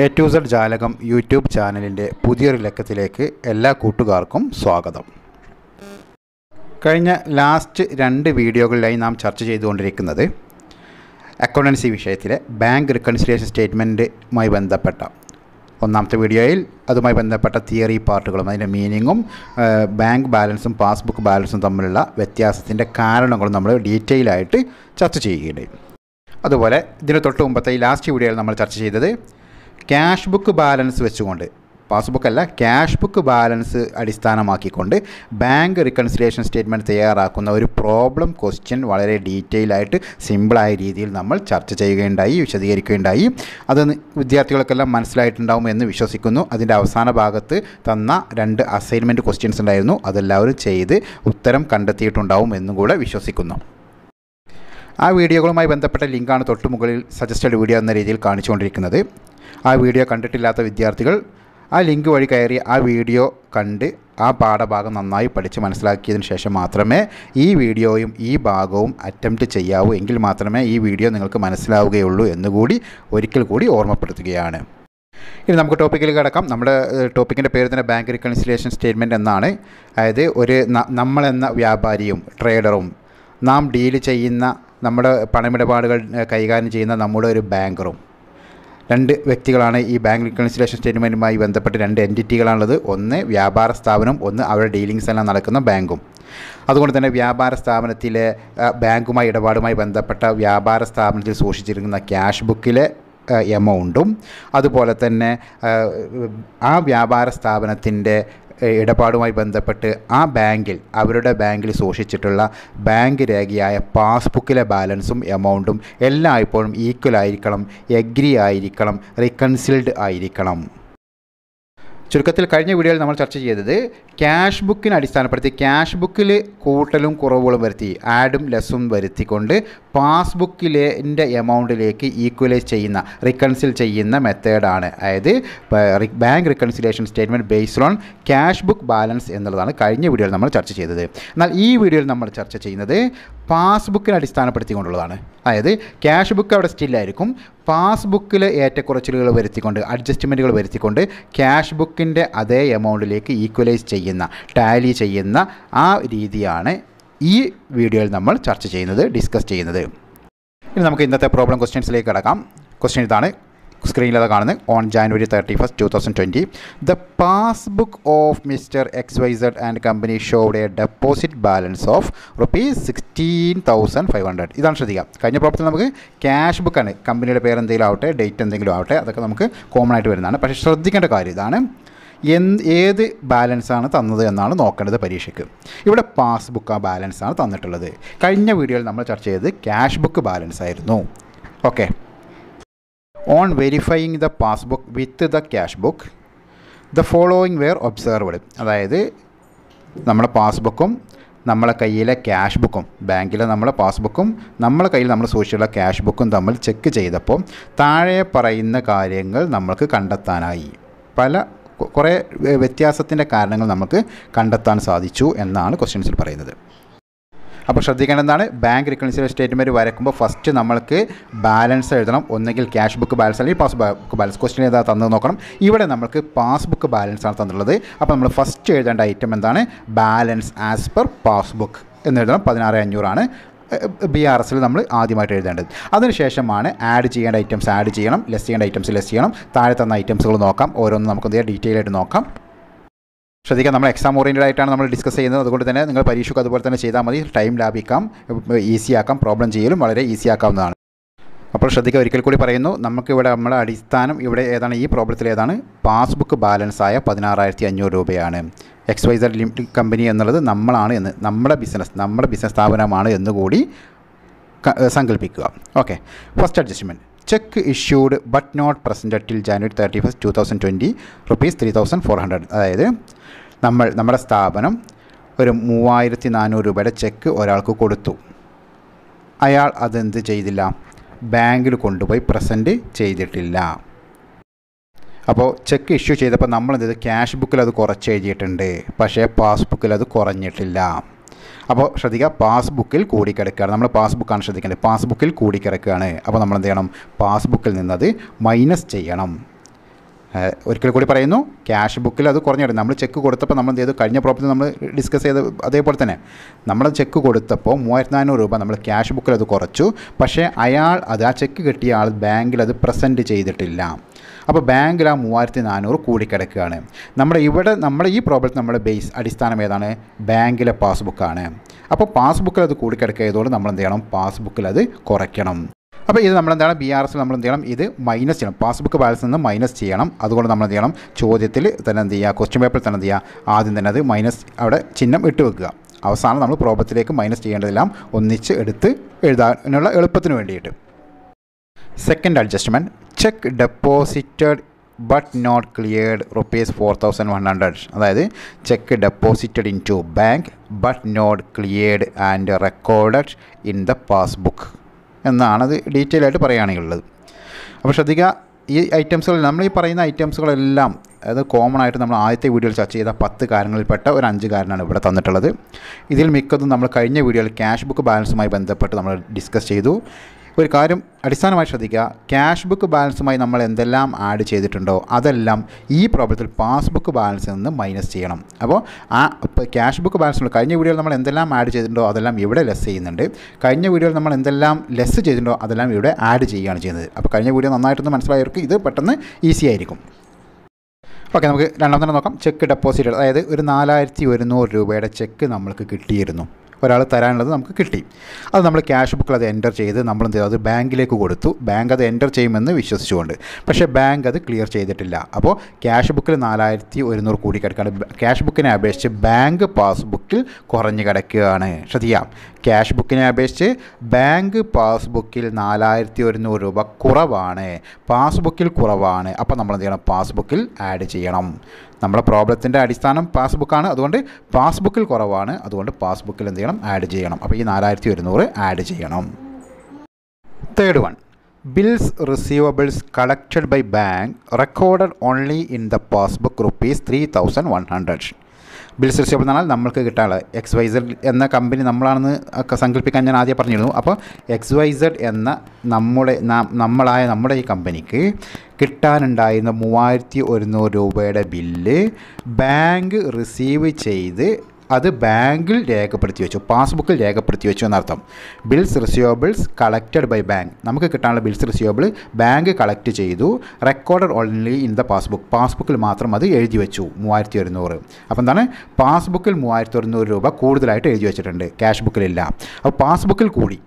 A to Z Jalakam YouTube ചാനലിൻ്റെ പുതിയൊരു ലക്കത്തിലേക്ക് എല്ലാ കൂട്ടുകാർക്കും സ്വാഗതം കഴിഞ്ഞ ലാസ്റ്റ് രണ്ട് വീഡിയോകളിലായി നാം ചർച്ച ചെയ്തുകൊണ്ടിരിക്കുന്നത് അക്കൗണ്ടൻസി വിഷയത്തിലെ ബാങ്ക് റിക്കൺസിലേഷൻ സ്റ്റേറ്റ്മെൻറ്റുമായി ബന്ധപ്പെട്ട ഒന്നാമത്തെ വീഡിയോയിൽ അതുമായി ബന്ധപ്പെട്ട തിയറി പാർട്ടുകളും അതിൻ്റെ മീനിങ്ങും ബാങ്ക് ബാലൻസും പാസ്ബുക്ക് ബാലൻസും തമ്മിലുള്ള വ്യത്യാസത്തിൻ്റെ കാരണങ്ങളും നമ്മൾ ഡീറ്റെയിൽ ആയിട്ട് ചർച്ച ചെയ്യുകയുണ്ടായി അതുപോലെ ഇതിന് തൊട്ട് മുമ്പത്തെ ഈ ലാസ്റ്റ് വീഡിയോയിൽ നമ്മൾ ചർച്ച ചെയ്തത് ക്യാഷ് ബുക്ക് ബാലൻസ് വെച്ചുകൊണ്ട് പാസ്ബുക്ക് അല്ല ക്യാഷ് ബുക്ക് ബാലൻസ് അടിസ്ഥാനമാക്കിക്കൊണ്ട് ബാങ്ക് റിക്കൺസിലേഷൻ സ്റ്റേറ്റ്മെൻറ്റ് തയ്യാറാക്കുന്ന ഒരു പ്രോബ്ലം ക്വസ്റ്റ്യൻ വളരെ ഡീറ്റെയിൽ ആയിട്ട് സിമ്പിളായ രീതിയിൽ നമ്മൾ ചർച്ച ചെയ്യുകയുണ്ടായി വിശദീകരിക്കുകയുണ്ടായി അത് വിദ്യാർത്ഥികൾക്കെല്ലാം മനസ്സിലായിട്ടുണ്ടാവും എന്ന് വിശ്വസിക്കുന്നു അതിൻ്റെ അവസാന ഭാഗത്ത് തന്ന രണ്ട് അസൈൻമെൻറ്റ് ക്വസ്റ്റ്യൻസ് ഉണ്ടായിരുന്നു അതെല്ലാവരും ചെയ്ത് ഉത്തരം കണ്ടെത്തിയിട്ടുണ്ടാവും എന്നും കൂടെ വിശ്വസിക്കുന്നു ആ വീഡിയോകളുമായി ബന്ധപ്പെട്ട ലിങ്കാണ് തൊട്ടുമുകളിൽ മുകളിൽ സജസ്റ്റഡ് വീഡിയോ എന്ന രീതിയിൽ കാണിച്ചുകൊണ്ടിരിക്കുന്നത് ആ വീഡിയോ കണ്ടിട്ടില്ലാത്ത വിദ്യാർത്ഥികൾ ആ ലിങ്ക് വഴി കയറി ആ വീഡിയോ കണ്ട് ആ പാഠഭാഗം നന്നായി പഠിച്ച് മനസ്സിലാക്കിയതിന് ശേഷം മാത്രമേ ഈ വീഡിയോയും ഈ ഭാഗവും അറ്റംപ്റ്റ് ചെയ്യാവൂ എങ്കിൽ മാത്രമേ ഈ വീഡിയോ നിങ്ങൾക്ക് മനസ്സിലാവുകയുള്ളൂ എന്നുകൂടി ഒരിക്കൽ കൂടി ഓർമ്മപ്പെടുത്തുകയാണ് ഇനി നമുക്ക് ടോപ്പിക്കിൽ കിടക്കാം നമ്മുടെ ടോപ്പിക്കിൻ്റെ പേര് തന്നെ ബാങ്ക് റിക്കൺസിലേഷൻ സ്റ്റേറ്റ്മെൻറ്റ് എന്നാണ് അതായത് ഒരു നമ്മളെന്ന വ്യാപാരിയും ട്രേഡറും നാം ഡീൽ ചെയ്യുന്ന നമ്മുടെ പണമിടപാടുകൾ കൈകാര്യം ചെയ്യുന്ന നമ്മുടെ ഒരു ബാങ്കറും രണ്ട് വ്യക്തികളാണ് ഈ ബാങ്ക് റിക്കൺസിലേഷൻ സ്റ്റേറ്റ്മെൻറ്റുമായി ബന്ധപ്പെട്ട് രണ്ട് എൻറ്റിറ്റികളാണുള്ളത് ഒന്ന് വ്യാപാര സ്ഥാപനം ഒന്ന് അവരുടെ ഡീലിങ്സ് എല്ലാം നടക്കുന്ന ബാങ്കും അതുകൊണ്ട് തന്നെ വ്യാപാര സ്ഥാപനത്തിലെ ബാങ്കുമായി ഇടപാടുമായി ബന്ധപ്പെട്ട വ്യാപാര സ്ഥാപനത്തിൽ സൂക്ഷിച്ചിരിക്കുന്ന ക്യാഷ് ബുക്കിലെ എമൗണ്ടും അതുപോലെ തന്നെ ആ വ്യാപാര സ്ഥാപനത്തിൻ്റെ ഇടപാടുമായി ബന്ധപ്പെട്ട് ആ ബാങ്കിൽ അവരുടെ ബാങ്കിൽ സൂക്ഷിച്ചിട്ടുള്ള ബാങ്ക് രേഖയായ പാസ്ബുക്കിലെ ബാലൻസും എമൗണ്ടും എല്ലാം ഇപ്പോഴും ഈക്വൽ ആയിരിക്കണം എഗ്രി ആയിരിക്കണം റീകൺസിൽഡ് ആയിരിക്കണം ചുരുക്കത്തിൽ കഴിഞ്ഞ വീഡിയോയിൽ നമ്മൾ ചർച്ച ചെയ്തത് ക്യാഷ് ബുക്കിനെ അടിസ്ഥാനപ്പെടുത്തി ക്യാഷ് ബുക്കിൽ കൂട്ടലും കുറവുകളും വരുത്തി ആഡും ലെസ്സും വരുത്തിക്കൊണ്ട് പാസ്ബുക്കിലെ എമൗണ്ടിലേക്ക് ഈക്വലൈസ് ചെയ്യുന്ന റിക്കൺസിൽ ചെയ്യുന്ന മെത്തേഡാണ് അതായത് bank reconciliation statement based on cash book balance എന്നുള്ളതാണ് കഴിഞ്ഞ വീഡിയോയിൽ നമ്മൾ ചർച്ച ചെയ്തത് എന്നാൽ ഈ വീഡിയോയിൽ നമ്മൾ ചർച്ച ചെയ്യുന്നത് പാസ്ബുക്കിനെ അടിസ്ഥാനപ്പെടുത്തിക്കൊണ്ടുള്ളതാണ് അതായത് ക്യാഷ് ബുക്ക് അവിടെ സ്റ്റില്ലായിരിക്കും പാസ്ബുക്കിൽ ഏറ്റക്കുറച്ചിലുകൾ വരുത്തിക്കൊണ്ട് അഡ്ജസ്റ്റ്മെൻറ്റുകൾ വരുത്തിക്കൊണ്ട് ക്യാഷ് ബുക്കിൻ്റെ അതേ എമൗണ്ടിലേക്ക് ഈക്വലൈസ് ചെയ്യുന്ന ടാലി ചെയ്യുന്ന ആ രീതിയാണ് ഈ വീഡിയോയിൽ നമ്മൾ ചർച്ച ചെയ്യുന്നത് ഡിസ്കസ് ചെയ്യുന്നത് ഇനി നമുക്ക് ഇന്നത്തെ പ്രോബ്ലം ക്വസ്റ്റ്യൻസിലേക്ക് കടക്കാം ക്വസ്റ്റ്യൻ ഇതാണ് സ്ക്രീനിലത് കാണുന്നത് on January thirty first two thousand twenty the passbook of mister X Y Z and company ഷോയുടെ deposit balance of rupees sixteen thousand five hundred ഇതാണ് ശ്രദ്ധിക്കുക കഴിഞ്ഞ പ്രോപ്പർട്ടി നമുക്ക് ക്യാഷ് ബുക്കാണ് കമ്പനിയുടെ പേര് എന്തെങ്കിലും ആവട്ടെ ഡേറ്റ് എന്തെങ്കിലും ആവട്ടെ അതൊക്കെ നമുക്ക് കോമൺ ആയിട്ട് വരുന്നതാണ് പക്ഷേ ശ്രദ്ധിക്കേണ്ട കാര്യം ഇതാണ് എന്ത് ഏത് ബാലൻസാണ് തന്നത് എന്നാണ് നോക്കേണ്ടത് പരീക്ഷയ്ക്ക് ഇവിടെ പാസ്ബുക്ക് ആ ബാലൻസാണ് തന്നിട്ടുള്ളത് കഴിഞ്ഞ വീഡിയോയിൽ നമ്മൾ ചർച്ച ചെയ്തത് ക്യാഷ് ബുക്ക് ബാലൻസ് ആയിരുന്നു okay on verifying the passbook with the cash book the following were observed അതായത് നമ്മുടെ പാസ്ബുക്കും നമ്മളെ കയ്യിലെ ക്യാഷ് ബുക്കും ബാങ്കിലെ നമ്മളെ പാസ്ബുക്കും നമ്മളെ കയ്യിൽ നമ്മൾ സൂക്ഷിച്ചുള്ള ക്യാഷ് ബുക്കും തമ്മിൽ ചെക്ക് ചെയ്തപ്പോൾ താഴെ പറയുന്ന കാര്യങ്ങൾ നമ്മൾക്ക് കണ്ടെത്താനായി പല കുറേ വ്യത്യാസത്തിൻ്റെ കാരണങ്ങൾ നമുക്ക് കണ്ടെത്താൻ സാധിച്ചു എന്നാണ് ക്വസ്റ്റ്യൻസിൽ പറയുന്നത് അപ്പോൾ ശ്രദ്ധിക്കേണ്ട എന്താണ് ബാങ്ക് റിക്കൺസിൽ സ്റ്റേറ്റ്മെൻറ്റ് വരക്കുമ്പോൾ ഫസ്റ്റ് നമ്മൾക്ക് ബാലൻസ് എഴുതണം ഒന്നെങ്കിൽ ക്യാഷ് ബുക്ക് ബാലൻസ് അല്ലെങ്കിൽ പാസ് ബുക്ക് ബാലൻസ് ക്വസ്റ്റ്യൻ ഏതാ തന്നത് നോക്കണം ഇവിടെ നമുക്ക് പാസ്ബുക്ക് ബാലൻസ് ആണ് തന്നിട്ടുള്ളത് അപ്പോൾ നമ്മൾ ഫസ്റ്റ് എഴുതേണ്ട ഐറ്റം എന്താണ് ബാലൻസ് ആസ് പെർ പാസ്ബുക്ക് എഴുതണം പതിനാറ് അഞ്ഞൂറാണ് ബി ആർ എസിൽ നമ്മൾ ആദ്യമായിട്ട് എഴുതേണ്ടത് അതിനുശേഷമാണ് ആഡ് ചെയ്യേണ്ട ഐറ്റംസ് ആഡ് ചെയ്യണം ലെസ് ചെയ്യേണ്ട ഐറ്റംസ് ലെസ് ചെയ്യണം താഴെ തന്ന ഐറ്റംസുകൾ നോക്കാം ഓരോന്നും നമുക്ക് ഡീറ്റെയിൽ ആയിട്ട് നോക്കാം ശ്രദ്ധിക്കാം നമ്മൾ എക്സാം ഓറിയൻറ്റഡ് ആയിട്ടാണ് നമ്മൾ ഡിസ്കസ് ചെയ്യുന്നത് അതുകൊണ്ട് തന്നെ നിങ്ങൾ പരീക്ഷയ്ക്ക് അതുപോലെ തന്നെ ചെയ്താൽ മതി ടൈം ലാഭിക്കാം ഈസിയാക്കാം പ്രോബ്ലം ചെയ്യലും വളരെ ഈസിയാക്കാവുന്നതാണ് അപ്പോൾ ശ്രദ്ധിക്കുക ഒരിക്കൽ കൂടി പറയുന്നു നമുക്കിവിടെ നമ്മുടെ അടിസ്ഥാനം ഇവിടെ ഏതാണ് ഈ പ്രോബ്ലത്തിൽ ഏതാണ് പാസ്ബുക്ക് ബാലൻസ് ആയ പതിനാറായിരത്തി അഞ്ഞൂറ് രൂപയാണ് X Y Z limited company എന്നുള്ളത് നമ്മളാണ് എന്ന് നമ്മുടെ ബിസിനസ് നമ്മുടെ ബിസിനസ് സ്ഥാപനമാണ് എന്നുകൂടി സങ്കല്പിക്കുക okay first adjustment cheque issued but not presented till January thirty first two thousand twenty rupees three thousand four hundred അതായത് നമ്മൾ നമ്മുടെ സ്ഥാപനം ഒരു മൂവായിരത്തി നാനൂറ് രൂപയുടെ ചെക്ക് ഒരാൾക്ക് കൊടുത്തു അയാൾ അതെന്ത് ചെയ്തില്ല ബാങ്കിൽ കൊണ്ടുപോയി പ്രസൻറ്റ് ചെയ്തിട്ടില്ല അപ്പോൾ ചെക്ക് ഇഷ്യൂ ചെയ്തപ്പോൾ നമ്മൾ എന്ത് ക്യാഷ് ബുക്കിൽ അത് കുറച്ച് എഴുതിയിട്ടുണ്ട് പക്ഷേ പാസ്ബുക്കിൽ അത് കുറഞ്ഞിട്ടില്ല അപ്പോൾ ശ്രദ്ധിക്കുക പാസ്ബുക്കിൽ കൂടി കിടക്കുകയാണ് നമ്മൾ പാസ്ബുക്കാണ് ശ്രദ്ധിക്കേണ്ടത് പാസ്ബുക്കിൽ കൂടി കിടക്കുകയാണ് അപ്പോൾ നമ്മൾ എന്ത് ചെയ്യണം പാസ്ബുക്കിൽ നിന്നത് മൈനസ് ചെയ്യണം ഒരിക്കൽ കൂടി പറയുന്നു ക്യാഷ് ബുക്കിൽ അത് കുറഞ്ഞിടും നമ്മൾ ചെക്ക് കൊടുത്തപ്പോൾ നമ്മൾ എന്ത് ചെയ്തു കഴിഞ്ഞ പ്രോപ്പർട്ടി നമ്മൾ ഡിസ്കസ് ചെയ്ത് അതേപോലെ തന്നെ നമ്മൾ ചെക്ക് കൊടുത്തപ്പോൾ മൂവായിരത്തി നാനൂറ് രൂപ നമ്മൾ ക്യാഷ് ബുക്കിൽ അത് കുറച്ചു പക്ഷേ അയാൾ അത് ആ ചെക്ക് കിട്ടിയ ആൾ ബാങ്കിൽ അത് പ്രസൻറ്റ് ചെയ്തിട്ടില്ല അപ്പോൾ ബാങ്കിൽ ആ മൂവായിരത്തി നാനൂറ് കൂടിക്കിടക്കുകയാണ് നമ്മുടെ ഇവിടെ നമ്മുടെ ഈ പ്രോബ്ലം നമ്മുടെ ബേസ് അടിസ്ഥാനം ഏതാണ് ബാങ്കിലെ പാസ്ബുക്കാണ് അപ്പോൾ പാസ്ബുക്കിൽ അത് കൂടിക്കിടക്കുകയതുകൊണ്ട് നമ്മൾ എന്ത് ചെയ്യണം പാസ്ബുക്കിൽ അത് കുറയ്ക്കണം അപ്പോൾ ഇത് നമ്മൾ എന്താണ് ബി ആർ എസ് നമ്മൾ എന്ത് ചെയ്യണം ഇത് മൈനസ് ചെയ്യണം പാസ്ബുക്ക് ബാലൻസ് നിന്ന് മൈനസ് ചെയ്യണം അതുകൊണ്ട് നമ്മൾ എന്ത് ചെയ്യണം ചോദ്യത്തിൽ തന്നെ എന്ത് ചെയ്യുക ക്വസ്റ്റ്യൻ പേപ്പറിൽ തന്നെ എന്ത് ചെയ്യുക ആദ്യം തന്നെ അത് മൈനസ് അവിടെ ചിഹ്നം ഇട്ട് വെക്കുക അവസാനം നമ്മൾ പ്രോബത്തിലേക്ക് മൈനസ് ചെയ്യേണ്ടതെല്ലാം ഒന്നിച്ച് എടുത്ത് എഴുതാനുള്ള എളുപ്പത്തിന് വേണ്ടിയിട്ട് second adjustment cheque deposited but not cleared rupees four thousand one hundred അതായത് cheque deposited in to bank but not cleared and recorded in the passbook എന്നാണ് അത് ഡീറ്റെയിൽ ആയിട്ട് പറയുകയാണെങ്കിലുള്ളത് അപ്പോൾ ശ്രദ്ധിക്കുക ഈ ഐറ്റംസുകൾ നമ്മൾ ഈ പറയുന്ന ഐറ്റംസുകളെല്ലാം അത് കോമൺ ആയിട്ട് നമ്മൾ ആദ്യത്തെ വീഡിയോയിൽ ചർച്ച ചെയ്ത പത്ത് കാരണങ്ങളിൽപ്പെട്ട ഒരു അഞ്ച് കാരണമാണ് ഇവിടെ തന്നിട്ടുള്ളത് ഇതിൽ മിക്കതും നമ്മൾ കഴിഞ്ഞ വീഡിയോയിൽ ക്യാഷ് ബുക്ക് ബാലൻസുമായി ബന്ധപ്പെട്ട് നമ്മൾ ഡിസ്കസ് ചെയ്തു ഒരു കാര്യം അടിസ്ഥാനമായി ശ്രദ്ധിക്കുക ക്യാഷ് ബുക്ക് ബാലൻസുമായി നമ്മൾ എന്തെല്ലാം ആഡ് ചെയ്തിട്ടുണ്ടോ അതെല്ലാം ഈ പ്രോബ്ലത്തിൽ പാസ്ബുക്ക് ബാലൻസിൽ നിന്ന് മൈനസ് ചെയ്യണം അപ്പോൾ ആ ക്യാഷ് ബുക്ക് ബാലൻസ് കഴിഞ്ഞ വീഡിയോയിൽ നമ്മൾ എന്തെല്ലാം ആഡ് ചെയ്തിട്ടുണ്ടോ അതെല്ലാം ഇവിടെ ലെസ് ചെയ്യുന്നുണ്ട് കഴിഞ്ഞ വീഡിയോയിൽ നമ്മൾ എന്തെല്ലാം ലെസ് ചെയ്തിട്ടുണ്ടോ അതെല്ലാം ഇവിടെ ആഡ് ചെയ്യുകയാണ് ചെയ്യുന്നത് അപ്പോൾ കഴിഞ്ഞ വീഡിയോ നന്നായിട്ടൊന്ന് മനസ്സിലായവർക്ക് ഇത് പെട്ടെന്ന് ഈസി ആയിരിക്കും ഓക്കെ നമുക്ക് രണ്ടാമത്തെ നോക്കാം ചെക്ക് ഡെപ്പോസിറ്റ് അതായത് ഒരു നാലായിരത്തി ഒരുന്നൂറ് രൂപയുടെ ചെക്ക് നമ്മൾക്ക് കിട്ടിയിരുന്നു ഒരാൾ തരാനുള്ളത് നമുക്ക് കിട്ടി അത് നമ്മൾ ക്യാഷ് ബുക്കിൽ അത് എൻ്റർ ചെയ്ത് നമ്മൾ എന്ത് ചെയ്തു അത് ബാങ്കിലേക്ക് കൊടുത്തു ബാങ്ക് അത് എൻ്റർ ചെയ്യുമെന്ന് വിശ്വസിച്ചുകൊണ്ട് പക്ഷേ ബാങ്ക് അത് ക്ലിയർ ചെയ്തിട്ടില്ല അപ്പോൾ ക്യാഷ് ബുക്കിൽ നാലായിരത്തി ഒരുന്നൂറ് കൂടി കിടക്കുകയാണ് ക്യാഷ് ബുക്കിനെ അപേക്ഷിച്ച് ബാങ്ക് പാസ്ബുക്കിൽ കുറഞ്ഞു കിടക്കുകയാണ് ശ്രദ്ധിക്കാം ക്യാഷ് ബുക്കിനെ അപേക്ഷിച്ച് ബാങ്ക് പാസ്ബുക്കിൽ നാലായിരത്തി ഒരുന്നൂറ് രൂപ കുറവാണ് പാസ്ബുക്കിൽ കുറവാണ് അപ്പോൾ നമ്മൾ എന്ത് ചെയ്യണം പാസ്ബുക്കിൽ ആഡ് ചെയ്യണം നമ്മുടെ പ്രോബ്ലത്തിൻ്റെ അടിസ്ഥാനം പാസ്ബുക്കാണ് അതുകൊണ്ട് പാസ്ബുക്കിൽ കുറവാണ് അതുകൊണ്ട് പാസ്ബുക്കിൽ എന്ത് ചെയ്യണം ആഡ് ചെയ്യണം അപ്പോൾ ഈ നാലായിരത്തി ഒരുന്നൂറ് ആഡ് ചെയ്യണം third one bills receivables collected by bank recorded only in the passbook rupees three thousand one hundred bill receivable എന്ന് പറഞ്ഞാൽ നമ്മൾക്ക് കിട്ടാനുള്ള എക്സ് വൈ സെഡ് എന്ന കമ്പനി നമ്മളാണെന്ന് സങ്കല്പിക്കാൻ ഞാൻ ആദ്യം പറഞ്ഞിരുന്നു അപ്പോൾ എക്സ് വൈ സെഡ് എന്ന നമ്മുടെ നമ്മളായ നമ്മുടെ ഈ കമ്പനിക്ക് കിട്ടാനുണ്ടായിരുന്ന മൂവായിരത്തി ഒരുന്നൂറ് രൂപയുടെ ബില്ല് ബാങ്ക് റിസീവ് ചെയ്ത് അത് ബാങ്കിൽ രേഖപ്പെടുത്തി വെച്ചു പാസ്ബുക്കിൽ രേഖപ്പെടുത്തി വെച്ചു എന്നർത്ഥം bills receivables collected by bank നമുക്ക് കിട്ടാനുള്ള ബിൽസ് റിസ്യൂവബിൾ ബാങ്ക് കളക്ട് ചെയ്തു recorded only in the passbook പാസ്ബുക്കിൽ മാത്രം അത് എഴുതി വെച്ചു മൂവായിരത്തി ഒരുന്നൂറ് അപ്പം എന്താണ് പാസ്ബുക്കിൽ മൂവായിരത്തി ഒരുന്നൂറ് രൂപ കൂടുതലായിട്ട് എഴുതി വെച്ചിട്ടുണ്ട് ക്യാഷ് ബുക്കിലില്ല അപ്പോൾ പാസ്ബുക്കിൽ കൂടി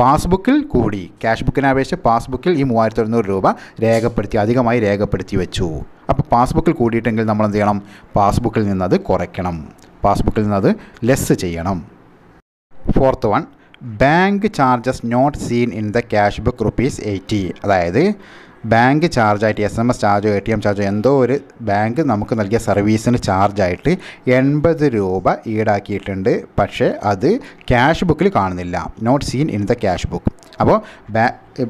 പാസ്ബുക്കിൽ കൂടി ക്യാഷ് ബുക്കിനെ അപേക്ഷിച്ച് പാസ്ബുക്കിൽ ഈ മൂവായിരത്തി ഒരുന്നൂറ് രൂപ രേഖപ്പെടുത്തി അധികമായി രേഖപ്പെടുത്തി വെച്ചു അപ്പോൾ പാസ്ബുക്കിൽ കൂടിയിട്ടെങ്കിൽ നമ്മൾ എന്ത് ചെയ്യണം പാസ്ബുക്കിൽ നിന്നത് കുറയ്ക്കണം പാസ്ബുക്കിൽ നിന്ന് അത് ലെസ് ചെയ്യണം fourth one bank charges not seen in the cash book rupees eighty അതായത് ബാങ്ക് ചാർജായിട്ട് എസ് എം എസ് ചാർജോ എ ടി എം ചാർജോ എന്തോ ഒരു ബാങ്ക് നമുക്ക് നൽകിയ സർവീസിന് ചാർജായിട്ട് എൺപത് രൂപ ഈടാക്കിയിട്ടുണ്ട് പക്ഷേ അത് ക്യാഷ് ബുക്കിൽ കാണുന്നില്ല not seen in the cash book അപ്പോൾ ബാ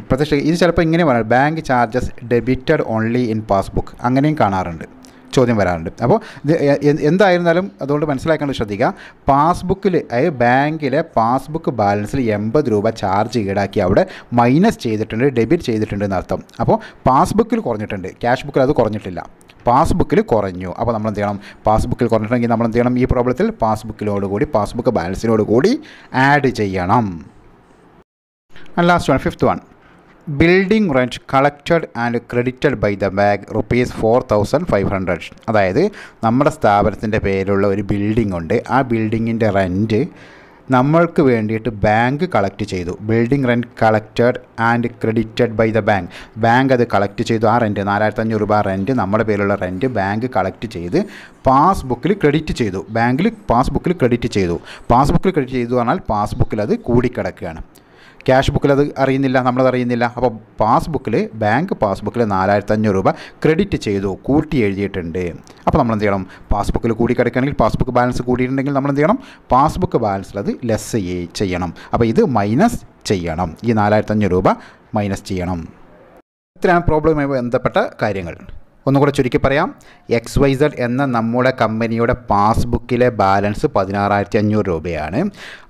പ്രത്യക്ഷ ഇത് ചിലപ്പോൾ ഇങ്ങനെ പറയാം bank charges debited only in passbook അങ്ങനെയും കാണാറുണ്ട് ചോദ്യം വരാറുണ്ട് അപ്പോൾ എന്തായിരുന്നാലും അതുകൊണ്ട് മനസ്സിലാക്കേണ്ടത് ശ്രദ്ധിക്കുക പാസ്ബുക്കിൽ അതായത് ബാങ്കിലെ പാസ്ബുക്ക് ബാലൻസിൽ എൺപത് രൂപ ചാർജ് ഈടാക്കി അവിടെ മൈനസ് ചെയ്തിട്ടുണ്ട് ഡെബിറ്റ് ചെയ്തിട്ടുണ്ട് എന്നർത്ഥം അപ്പോൾ പാസ്ബുക്കിൽ കുറഞ്ഞിട്ടുണ്ട് ക്യാഷ് ബുക്കിൽ അത് കുറഞ്ഞിട്ടില്ല പാസ്ബുക്കിൽ കുറഞ്ഞു അപ്പോൾ നമ്മൾ എന്ത് ചെയ്യണം പാസ്ബുക്കിൽ കുറഞ്ഞിട്ടുണ്ടെങ്കിൽ നമ്മൾ എന്ത് ചെയ്യണം ഈ പ്രോബ്ലത്തിൽ പാസ്ബുക്കിലോടുകൂടി കൂടി പാസ്ബുക്ക് ബാലൻസിനോട് കൂടി ആഡ് ചെയ്യണം and last one fifth one building rent collected and credited by the bank rupees four thousand five hundred അതായത് നമ്മുടെ സ്ഥാപനത്തിൻ്റെ പേരിലുള്ള ഒരു ബിൽഡിംഗ് ഉണ്ട് ആ ബിൽഡിങ്ങിൻ്റെ റെൻറ്റ് നമ്മൾക്ക് വേണ്ടിയിട്ട് ബാങ്ക് കളക്ട് ചെയ്തു building rent collected and credited by the bank bank അത് കളക്ട് ചെയ്തു ആ റെൻറ്റ് നാലായിരത്തി അഞ്ഞൂറ് രൂപ റെൻറ്റ് നമ്മുടെ പേരിലുള്ള റെൻറ്റ് ബാങ്ക് കളക്ട് ചെയ്ത് പാസ്ബുക്കിൽ ക്രെഡിറ്റ് ചെയ്തു ബാങ്കിൽ പാസ്ബുക്കിൽ ക്രെഡിറ്റ് ചെയ്തു പാസ്ബുക്കിൽ ക്രെഡിറ്റ് ചെയ്തു പറഞ്ഞാൽ പാസ്ബുക്കിൽ അത് കൂടിക്കിടക്കുകയാണ് ക്യാഷ് ബുക്കിൽ അത് അറിയുന്നില്ല നമ്മളത് അറിയുന്നില്ല അപ്പോൾ പാസ്ബുക്കിൽ ബാങ്ക് പാസ്ബുക്കിൽ നാലായിരത്തി അഞ്ഞൂറ് രൂപ ക്രെഡിറ്റ് ചെയ്തു കൂട്ടി എഴുതിയിട്ടുണ്ട് അപ്പോൾ നമ്മൾ എന്ത് ചെയ്യണം പാസ്ബുക്കിൽ കൂടി കിടക്കുകയാണെങ്കിൽ പാസ്ബുക്ക് ബാലൻസ് കൂടിയിട്ടുണ്ടെങ്കിൽ നമ്മൾ എന്ത് ചെയ്യണം പാസ്ബുക്ക് ബാലൻസിൽ അത് ലെസ് ചെയ്യണം അപ്പോൾ ഇത് മൈനസ് ചെയ്യണം ഈ നാലായിരത്തി രൂപ മൈനസ് ചെയ്യണം ഇത്രയാണ് പ്രോബ്ലവുമായി ബന്ധപ്പെട്ട കാര്യങ്ങൾ ഒന്നുകൂടെ ചുരുക്കി പറയാം എക്സ് വൈ സെഡ് എന്ന നമ്മുടെ കമ്പനിയുടെ പാസ്ബുക്കിലെ ബാലൻസ് പതിനാറായിരത്തി അഞ്ഞൂറ് രൂപയാണ്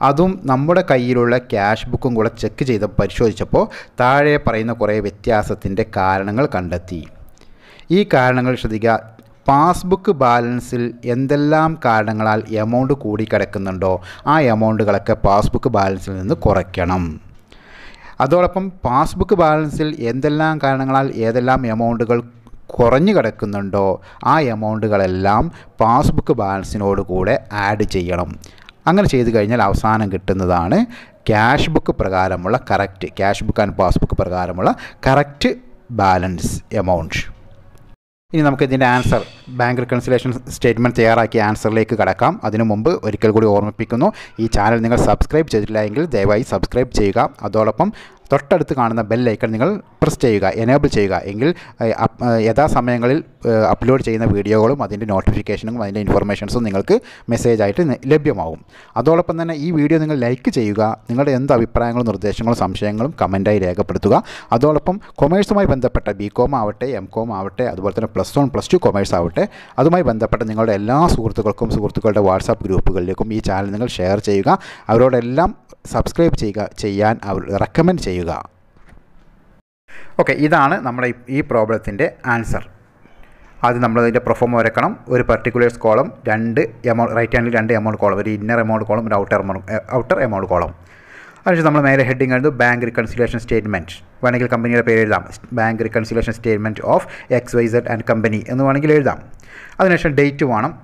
അതും നമ്മുടെ കയ്യിലുള്ള ക്യാഷ് ബുക്കും കൂടെ ചെക്ക് ചെയ്ത് പരിശോധിച്ചപ്പോൾ താഴെ പറയുന്ന കുറേ വ്യത്യാസത്തിൻ്റെ കാരണങ്ങൾ കണ്ടെത്തി ഈ കാരണങ്ങൾ ശ്രദ്ധിക്കുക പാസ്ബുക്ക് ബാലൻസിൽ എന്തെല്ലാം കാരണങ്ങളാൽ എമൗണ്ട് കൂടി കിടക്കുന്നുണ്ടോ ആ എമൗണ്ടുകളൊക്കെ പാസ്ബുക്ക് ബാലൻസിൽ നിന്ന് കുറയ്ക്കണം അതോടൊപ്പം പാസ്ബുക്ക് ബാലൻസിൽ എന്തെല്ലാം കാരണങ്ങളാൽ ഏതെല്ലാം എമൗണ്ടുകൾ കുറഞ്ഞു കിടക്കുന്നുണ്ടോ ആ എമൗണ്ടുകളെല്ലാം പാസ്ബുക്ക് ബാലൻസിനോട് കൂടെ ആഡ് ചെയ്യണം അങ്ങനെ ചെയ്തു കഴിഞ്ഞാൽ അവസാനം കിട്ടുന്നതാണ് ക്യാഷ് ബുക്ക് പ്രകാരമുള്ള correct cash book and passbook പ്രകാരമുള്ള കറക്റ്റ് ബാലൻസ് എമൗണ്ട് ഇനി നമുക്ക് ഇതിൻ്റെ ആൻസർ ബാങ്ക് റിക്കൺസിലേഷൻ സ്റ്റേറ്റ്മെൻറ്റ് തയ്യാറാക്കിയ ആൻസറിലേക്ക് കടക്കാം അതിനു മുമ്പ് ഒരിക്കൽ കൂടി ഓർമ്മിപ്പിക്കുന്നു ഈ ചാനൽ നിങ്ങൾ സബ്സ്ക്രൈബ് ചെയ്തിട്ടില്ല എങ്കിൽ ദയവായി സബ്സ്ക്രൈബ് ചെയ്യുക അതോടൊപ്പം തൊട്ടടുത്ത് കാണുന്ന ബെല്ലൈക്കൺ നിങ്ങൾ പ്രസ് ചെയ്യുക എനേബിൾ ചെയ്യുക എങ്കിൽ യഥാസമയങ്ങളിൽ അപ്ലോഡ് ചെയ്യുന്ന വീഡിയോകളും അതിൻ്റെ നോട്ടിഫിക്കേഷനും അതിൻ്റെ ഇൻഫർമേഷൻസും നിങ്ങൾക്ക് മെസ്സേജായിട്ട് ലഭ്യമാകും അതോടൊപ്പം തന്നെ ഈ വീഡിയോ നിങ്ങൾ ലൈക്ക് ചെയ്യുക നിങ്ങളുടെ എന്ത് അഭിപ്രായങ്ങളും നിർദ്ദേശങ്ങളും സംശയങ്ങളും കമൻറ്റായി രേഖപ്പെടുത്തുക അതോടൊപ്പം കൊമേഴ്സുമായി ബന്ധപ്പെട്ട ബി കോം ആവട്ടെ എം കോം ആവട്ടെ അതുപോലെ തന്നെ plus one plus two commerce ആവട്ടെ അതുമായി ബന്ധപ്പെട്ട നിങ്ങളുടെ എല്ലാ സുഹൃത്തുക്കൾക്കും സുഹൃത്തുക്കളുടെ വാട്സാപ്പ് ഗ്രൂപ്പുകളിലേക്കും ഈ ചാനൽ നിങ്ങൾ ഷെയർ ചെയ്യുക അവരോടെല്ലാം സബ്സ്ക്രൈബ് ചെയ്യുക ചെയ്യാൻ അവർ റെക്കമെൻഡ് ചെയ്യുക ചെയ്യുക ഓക്കെ ഇതാണ് നമ്മുടെ ഈ പ്രോബ്ലത്തിൻ്റെ ആൻസർ ആദ്യം നമ്മൾ പ്രൊഫോം വരക്കണം ഒരു പർട്ടിക്കുലേഴ്സ് കോളം രണ്ട് എമൗണ്ട് റൈറ്റ് ഹാൻഡിൽ രണ്ട് എമൗണ്ട് കോളം ഒരു ഇന്നർ എമൗണ്ട് കോളം ഒരു outer amount outer amount column അതിനുശേഷം നമ്മൾ മേലെ ഹെഡിങ് എഴുതും ബാങ്ക് റിക്കൺസിലേഷൻ സ്റ്റേറ്റ്മെൻറ്റ് വേണമെങ്കിൽ കമ്പനിയുടെ പേര് എഴുതാം bank reconciliation statement of X Y Z and company എന്ന് വേണമെങ്കിൽ എഴുതാം അതിനുശേഷം ഡേറ്റ് വേണം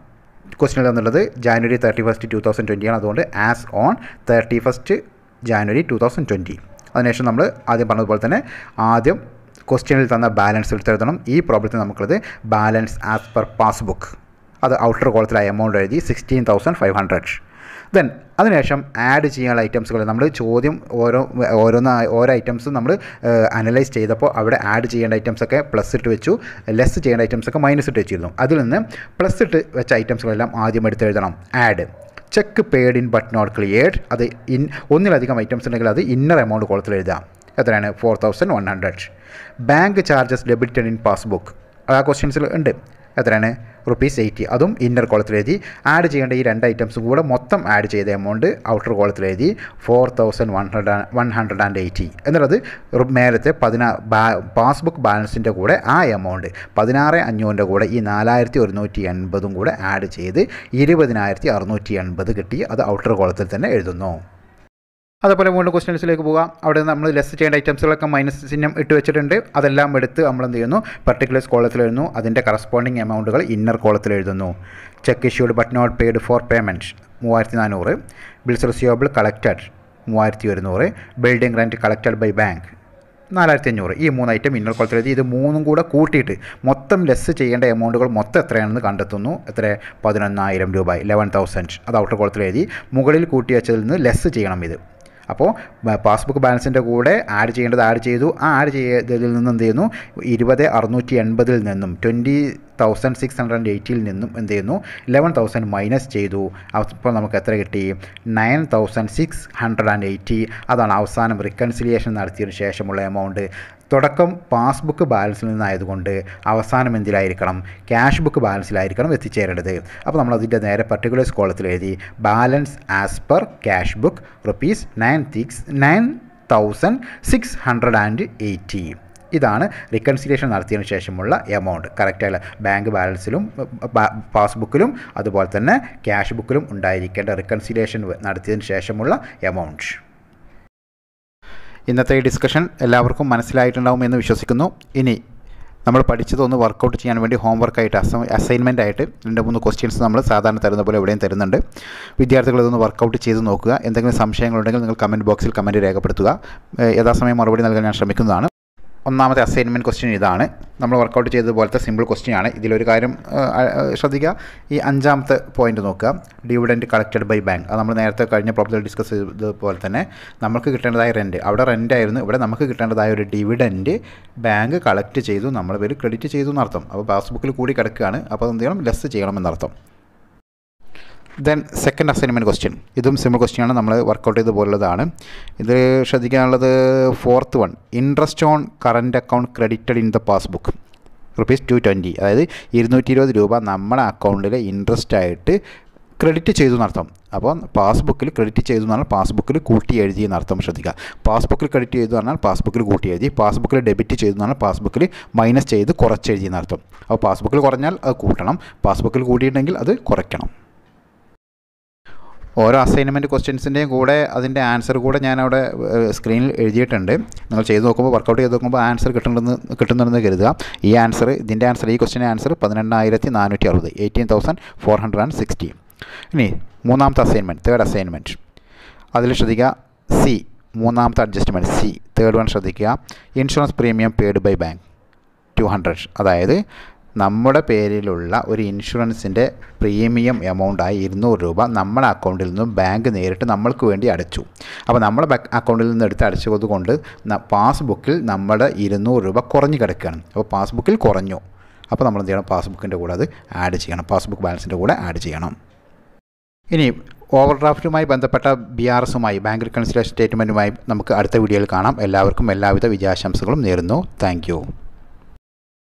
ക്വസ്റ്റ്യൻ തന്നുള്ളത് January thirty first two thousand ട്വൻറ്റിയാണ് അതുകൊണ്ട് as on thirty first January two thousand twenty അതിനുശേഷം നമ്മൾ ആദ്യം പറഞ്ഞതുപോലെ തന്നെ ആദ്യം ക്വസ്റ്റ്യനിൽ തന്ന ബാലൻസ് എടുത്തെഴുതണം ഈ പ്രോബ്ലത്തിൽ നമുക്കത് ബാലൻസ് ആസ് പെർ പാസ്ബുക്ക് അത് ഔട്ടർ കോളത്തിലായ എമൗണ്ട് എഴുതി sixteen thousand five hundred then അതിനുശേഷം ആഡ് ചെയ്യാനുള്ള ഐറ്റംസുകൾ നമ്മൾ ചോദ്യം ഓരോ ഓരോന്ന് ഓരോ ഐറ്റംസും നമ്മൾ അനലൈസ് ചെയ്തപ്പോൾ അവിടെ ആഡ് ചെയ്യേണ്ട ഐറ്റംസൊക്കെ പ്ലസ് ഇട്ട് വെച്ചു ലെസ് ചെയ്യേണ്ട ഐറ്റംസൊക്കെ മൈനസ് ഇട്ട് വെച്ചിരുന്നു അതിൽ നിന്ന് പ്ലസ് ഇട്ട് വെച്ച ഐറ്റംസുകളെല്ലാം ആദ്യം എടുത്തെഴുതണം add cheque paid in but not cleared അത് ഇൻ ഒന്നിലധികം ഐറ്റംസ് ഉണ്ടെങ്കിൽ അത് ഇന്നർ എമൗണ്ട് കോളത്തിൽ എഴുതാം എത്രയാണ് four thousand one hundred bank charges debited in passbook ആ ക്വസ്റ്റ്യൻസിൽ ഉണ്ട് എത്രയാണ് റുപ്പീസ് എയ്റ്റി അതും ഇന്നർ കോളത്തിൽ എഴുതി ആഡ് ചെയ്യേണ്ട ഈ രണ്ട് ഐറ്റംസും കൂടെ മൊത്തം ആഡ് ചെയ്ത എമൗണ്ട് ഔട്ടർ കോളത്തിൽ എഴുതി four thousand one hundred one hundred and eighty എന്നുള്ളത് മേലത്തെ പതിനാ പാസ്ബുക്ക് ബാലൻസിൻ്റെ കൂടെ ആ എമൗണ്ട് പതിനാറ് അഞ്ഞൂറിൻ്റെ കൂടെ ഈ നാലായിരത്തി ഒരുന്നൂറ്റി എൺപതും കൂടെ ആഡ് ചെയ്ത് ഇരുപതിനായിരത്തി അറുന്നൂറ്റി എൺപത് കിട്ടി അത് ഔട്ടർ കോളത്തിൽ തന്നെ എഴുതുന്നു അതേപോലെ വീണ്ടും ക്വസ്റ്റ്യൻസിലേക്ക് പോകാം അവിടെ നമ്മൾ ലെസ് ചെയ്യേണ്ട ഐറ്റംസുകളൊക്കെ മൈനസ് ചിഹ്നം ഇട്ട് വെച്ചിട്ടുണ്ട് അതെല്ലാം എടുത്ത് നമ്മൾ എന്ത് ചെയ്യുന്നു പർട്ടിക്കുലേഴ്സ് കോളത്തിൽ എഴുതുന്നു അതിൻ്റെ കറസ്പോണ്ടിങ് എമൗണ്ടുകൾ ഇന്നർ കോളത്തിൽ എഴുതുന്നു cheque issued but not paid for payment മൂവായിരത്തി നാനൂറ് ബിൽസ് റിസീവബിൾ കളക്റ്റഡ് മൂവായിരത്തി ഒരുന്നൂറ് building rent collected by bank നാലായിരത്തി അഞ്ഞൂറ് ഈ മൂന്ന് ഐറ്റം ഇന്നർ കോളത്തിൽ എഴുതി ഇത് മൂന്നും കൂടെ കൂട്ടിയിട്ട് മൊത്തം ലെസ് ചെയ്യേണ്ട എമൗണ്ടുകൾ മൊത്തം എത്രയാണെന്ന് കണ്ടെത്തുന്നു എത്ര പതിനൊന്നായിരം രൂപ ഇലവൻ തൗസൻഡ് അത് ഔട്ടർ കോളത്തിൽ എഴുതി മുകളിൽ കൂട്ടി വെച്ചതിൽ നിന്ന് ലെസ് ചെയ്യണം ഇത് അപ്പോൾ പാസ്ബുക്ക് ബാലൻസിൻ്റെ കൂടെ ആഡ് ചെയ്യേണ്ടത് ആഡ് ചെയ്തു ആ ആഡ് ചെയ്തതിൽ നിന്ന് എന്ത് ചെയ്യുന്നു ഇരുപത് അറുന്നൂറ്റി എൺപതിൽ നിന്നും ട്വൻറ്റി തൗസൻഡ് സിക്സ് ഹൺഡ്രഡ് എയ്റ്റിയിൽ നിന്നും എന്ത് ചെയ്യുന്നു ഇലവൻ തൗസൻഡ് മൈനസ് ചെയ്തു അപ്പോൾ നമുക്ക് എത്ര കിട്ടി nine thousand six hundred and eighty അതാണ് അവസാനം റിക്കൺസിലിയേഷൻ നടത്തിയതിനു ശേഷമുള്ള എമൗണ്ട് തുടക്കം പാസ്ബുക്ക് ബാലൻസിൽ നിന്നായതുകൊണ്ട് അവസാനം എന്തിലായിരിക്കണം ക്യാഷ് ബുക്ക് ബാലൻസിലായിരിക്കണം എത്തിച്ചേരേണ്ടത് അപ്പോൾ നമ്മൾ അതിൻ്റെ നേരെ പർട്ടിക്കുലേഴ്സ് കോളത്തിൽ എഴുതി balance as per cash book rupees nine six nine thousand six hundred and eighty ഇതാണ് റിക്കൺസിലേഷൻ നടത്തിയതിന് ശേഷമുള്ള എമൗണ്ട് കറക്റ്റായുള്ള ബാങ്ക് ബാലൻസിലും പാസ്ബുക്കിലും അതുപോലെ തന്നെ ക്യാഷ് ബുക്കിലും ഉണ്ടായിരിക്കേണ്ട റിക്കൺസിലേഷൻ നടത്തിയതിന് ശേഷമുള്ള എമൗണ്ട് ഇന്നത്തെ ഈ ഡിസ്കഷൻ എല്ലാവർക്കും മനസ്സിലായിട്ടുണ്ടാവും എന്ന് വിശ്വസിക്കുന്നു ഇനി നമ്മൾ പഠിച്ചതൊന്ന് വർക്കൗട്ട് ചെയ്യാൻ വേണ്ടി ഹോംവർക്കായിട്ട് അസ അസൈൻമെൻ്റ് ആയിട്ട് രണ്ട് മൂന്ന് ക്വസ്റ്റ്യൻസ് നമ്മൾ സാധാരണ തരുന്ന പോലെ എവിടെയും തരുന്നുണ്ട് വിദ്യാർത്ഥികൾ ഇതൊന്ന് വർക്കൗട്ട് ചെയ്ത് നോക്കുക എന്തെങ്കിലും സംശയങ്ങളുണ്ടെങ്കിൽ നിങ്ങൾ കമൻറ്റ് ബോക്സിൽ കമൻറ്റ് രേഖപ്പെടുത്തുക യഥാസമയം മറുപടി നൽകാൻ ഞാൻ ശ്രമിക്കുന്നതാണ് ഒന്നാമത്തെ അസൈൻമെൻറ്റ് ക്വസ്റ്റ്യൻ ഇതാണ് നമ്മൾ വർക്കൗട്ട് ചെയ്തതുപോലത്തെ സിമ്പിൾ ക്വസ്റ്റ്യൻ ആണ് ഇതിലൊരു കാര്യം ശ്രദ്ധിക്കുക ഈ അഞ്ചാമത്തെ പോയിന്റ് നോക്കുക ഡിവിഡൻറ്റ് കളക്റ്റഡ് ബൈ ബാങ്ക് അത് നമ്മൾ നേരത്തെ കഴിഞ്ഞ പ്രോബ്ലം ഡിസ്കസ് ചെയ്തതുപോലെ തന്നെ നമുക്ക് കിട്ടേണ്ടതായ റെൻറ്റ് അവിടെ റെൻ്റ് ആയിരുന്നു ഇവിടെ നമുക്ക് കിട്ടേണ്ടതായ ഒരു ഡിവിഡൻറ്റ് ബാങ്ക് കളക്ട് ചെയ്തു നമ്മൾ പേര് ക്രെഡിറ്റ് ചെയ്തു എന്നർത്ഥം അപ്പോൾ പാസ്ബുക്കിൽ കൂടി കിടക്കുകയാണ് അപ്പോൾ എന്ത് ചെയ്യണം ലെസ് ചെയ്യണമെന്നർത്ഥം ദെൻ സെക്കൻഡ് അസൈൻമെൻറ്റ് ക്വസ്റ്റ്യൻ ഇതും സിമ്പിൾ ക്വസ്റ്റ്യനാണ് നമ്മൾ വർക്കൗട്ട് ചെയ്ത് പോലുള്ളതാണ് ഇത് ശ്രദ്ധിക്കാനുള്ളത് fourth one interest on current account credited in the passbook rupees two twenty അതായത് ഇരുന്നൂറ്റി ഇരുപത് രൂപ നമ്മുടെ അക്കൗണ്ടിൽ ഇൻട്രസ്റ്റ് ആയിട്ട് ക്രെഡിറ്റ് ചെയ്തു നടത്തും അപ്പോൾ പാസ്ബുക്കിൽ ക്രെഡിറ്റ് ചെയ്തു എന്ന് പറഞ്ഞാൽ പാസ്ബുക്കിൽ കൂട്ടി എഴുതി എന്നർത്ഥം ശ്രദ്ധിക്കുക പാസ്ബുക്കിൽ ക്രെഡിറ്റ് ചെയ്തു പറഞ്ഞാൽ പാസ്ബുക്കിൽ കൂട്ടി എഴുതി പാസ്ബുക്കിൽ ഡെബിറ്റ് ചെയ്തു എന്ന് പറഞ്ഞാൽ പാസ്ബുക്കിൽ മൈനസ് ചെയ്ത് കുറച്ച് എഴുതി എന്നർത്ഥം അപ്പോൾ പാസ്ബുക്കിൽ കുറഞ്ഞാൽ അത് കൂട്ടണം പാസ്ബുക്കിൽ കൂട്ടിയിട്ടുണ്ടെങ്കിൽ അത് കുറയ്ക്കണം ഓരോ അസൈൻമെൻറ്റ് ക്വസ്റ്റ്യൻസിൻ്റെയും കൂടെ അതിൻ്റെ ആൻസർ കൂടെ ഞാൻ അവിടെ സ്ക്രീനിൽ എഴുതിയിട്ടുണ്ട് നിങ്ങൾ ചെയ്ത് നോക്കുമ്പോൾ വർക്കൗട്ട് ചെയ്ത് നോക്കുമ്പോൾ ആൻസർ കിട്ടുന്നുണ്ടെന്ന് കിട്ടുന്നുണ്ടെന്ന് കരുതുക ഈ ആൻസർ ഇതിൻ്റെ ആൻസർ ഈ ക്വസ്റ്റിൻ്റെ ആൻസർ പതിനെണ്ണായിരത്തി നാനൂറ്റി അറുപത് eighteen thousand four hundred and sixty ഇനി മൂന്നാമത്തെ അസൈൻമെൻറ്റ് തേർഡ് അസൈൻമെൻറ്റ് അതിൽ ശ്രദ്ധിക്കുക സി മൂന്നാമത്തെ അഡ്ജസ്റ്റ്മെൻറ്റ് സി തേർഡ് വൺ ശ്രദ്ധിക്കുക insurance premium paid by bank two hundred അതായത് നമ്മുടെ പേരിലുള്ള ഒരു ഇൻഷുറൻസിൻ്റെ പ്രീമിയം എമൗണ്ടായി ഇരുന്നൂറ് രൂപ നമ്മുടെ അക്കൗണ്ടിൽ നിന്നും ബാങ്ക് നേരിട്ട് നമ്മൾക്ക് വേണ്ടി അടച്ചു അപ്പോൾ നമ്മുടെ അക്കൗണ്ടിൽ നിന്ന് എടുത്ത് അടച്ചത് കൊണ്ട് പാസ്ബുക്കിൽ നമ്മുടെ ഇരുന്നൂറ് രൂപ കുറഞ്ഞു കിടക്കുകയാണ് അപ്പോൾ പാസ്ബുക്കിൽ കുറഞ്ഞു അപ്പോൾ നമ്മൾ എന്ത് ചെയ്യണം പാസ്ബുക്കിൻ്റെ കൂടെ അത് ആഡ് ചെയ്യണം പാസ്ബുക്ക് ബാലൻസിൻ്റെ കൂടെ ആഡ് ചെയ്യണം ഇനി ഓവർ ഡ്രാഫ്റ്റുമായി ബന്ധപ്പെട്ട ബി ആർ എസുമായി ബാങ്ക് റിക്കൺസിലേഷൻ സ്റ്റേറ്റ്മെൻറ്റുമായി നമുക്ക് അടുത്ത വീഡിയോയിൽ കാണാം എല്ലാവർക്കും എല്ലാവിധ വിജയാശംസകളും നേരുന്നു താങ്ക്